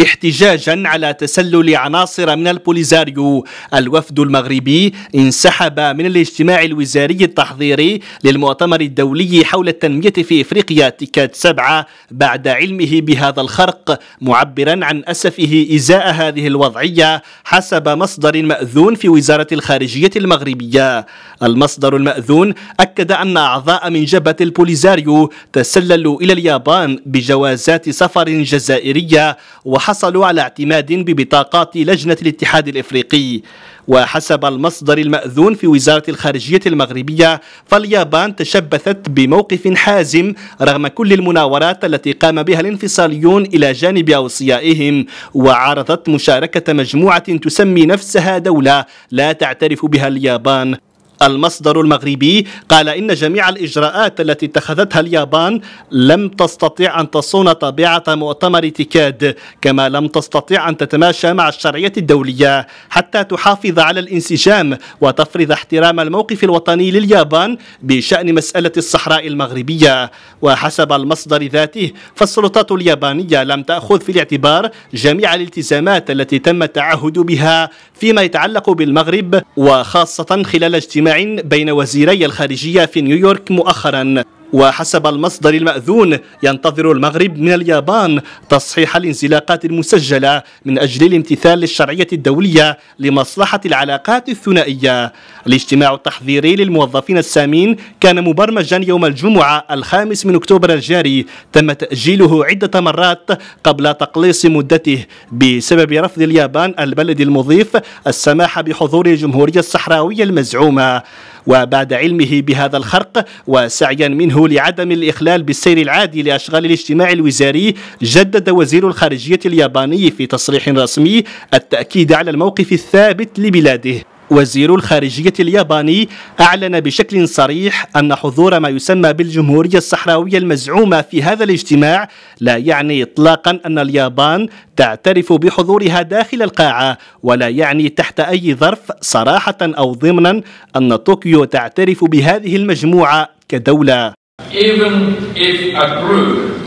احتجاجا على تسلل عناصر من البوليزاريو الوفد المغربي انسحب من الاجتماع الوزاري التحضيري للمؤتمر الدولي حول التنمية في إفريقيا تكاد سبعة بعد علمه بهذا الخرق معبرا عن أسفه إزاء هذه الوضعية حسب مصدر مأذون في وزارة الخارجية المغربية المصدر المأذون أكد أن أعضاء من جبهة البوليزاريو تسللوا إلى اليابان بجوازات سفر جزائرية وح حصلوا على اعتماد ببطاقات لجنة الاتحاد الإفريقي وحسب المصدر المأذون في وزارة الخارجية المغربية فاليابان تشبثت بموقف حازم رغم كل المناورات التي قام بها الانفصاليون إلى جانب أوصيائهم وعارضت مشاركة مجموعة تسمي نفسها دولة لا تعترف بها اليابان المصدر المغربي قال إن جميع الإجراءات التي اتخذتها اليابان لم تستطيع أن تصون طبيعة مؤتمر تيكاد كما لم تستطيع أن تتماشى مع الشرعية الدولية حتى تحافظ على الانسجام وتفرض احترام الموقف الوطني لليابان بشأن مسألة الصحراء المغربية وحسب المصدر ذاته فالسلطات اليابانية لم تأخذ في الاعتبار جميع الالتزامات التي تم التعهد بها فيما يتعلق بالمغرب وخاصة خلال اجتماع اجتماع بين وزيري الخارجية في نيويورك مؤخرا وحسب المصدر المأذون ينتظر المغرب من اليابان تصحيح الانزلاقات المسجلة من أجل الامتثال للشرعية الدولية لمصلحة العلاقات الثنائية الاجتماع التحضيري للموظفين السامين كان مبرمجا يوم الجمعة الخامس من أكتوبر الجاري تم تأجيله عدة مرات قبل تقليص مدته بسبب رفض اليابان البلد المضيف السماح بحضور الجمهورية الصحراوية المزعومة وبعد علمه بهذا الخرق وسعيا منه لعدم الإخلال بالسير العادي لأشغال الاجتماع الوزاري جدد وزير الخارجية الياباني في تصريح رسمي التأكيد على الموقف الثابت لبلاده وزير الخارجية الياباني أعلن بشكل صريح أن حضور ما يسمى بالجمهورية الصحراوية المزعومة في هذا الاجتماع لا يعني إطلاقا أن اليابان تعترف بحضورها داخل القاعة ولا يعني تحت أي ظرف صراحة أو ضمنا أن طوكيو تعترف بهذه المجموعة كدولة Even if a group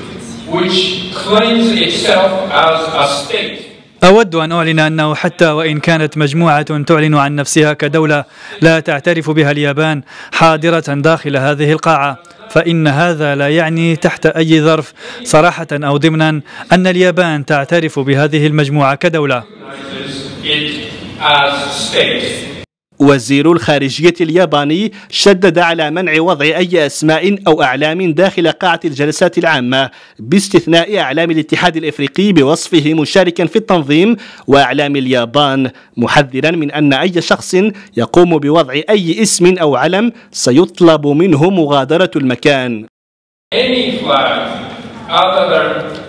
which claims itself as a state أود أن أعلن أنه حتى وإن كانت مجموعة تعلن عن نفسها كدولة لا تعترف بها اليابان حاضرة داخل هذه القاعة فإن هذا لا يعني تحت أي ظرف صراحة أو ضمنا أن اليابان تعترف بهذه المجموعة كدولة. وزير الخارجية الياباني شدد على منع وضع أي أسماء أو أعلام داخل قاعة الجلسات العامة باستثناء أعلام الاتحاد الإفريقي بوصفه مشاركا في التنظيم وأعلام اليابان محذرا من أن أي شخص يقوم بوضع أي اسم أو علم سيطلب منه مغادرة المكان. Any flag other than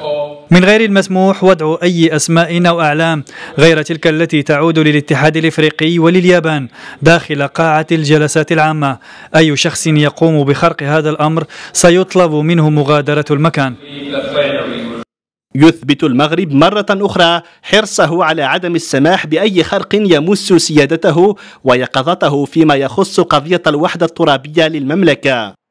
من غير المسموح وضع أي أسماء أو أعلام غير تلك التي تعود للاتحاد الإفريقي ولليابان داخل قاعة الجلسات العامة أي شخص يقوم بخرق هذا الأمر سيطلب منه مغادرة المكان يثبت المغرب مرة أخرى حرصه على عدم السماح بأي خرق يمس سيادته ويقظته فيما يخص قضية الوحدة الترابية للمملكة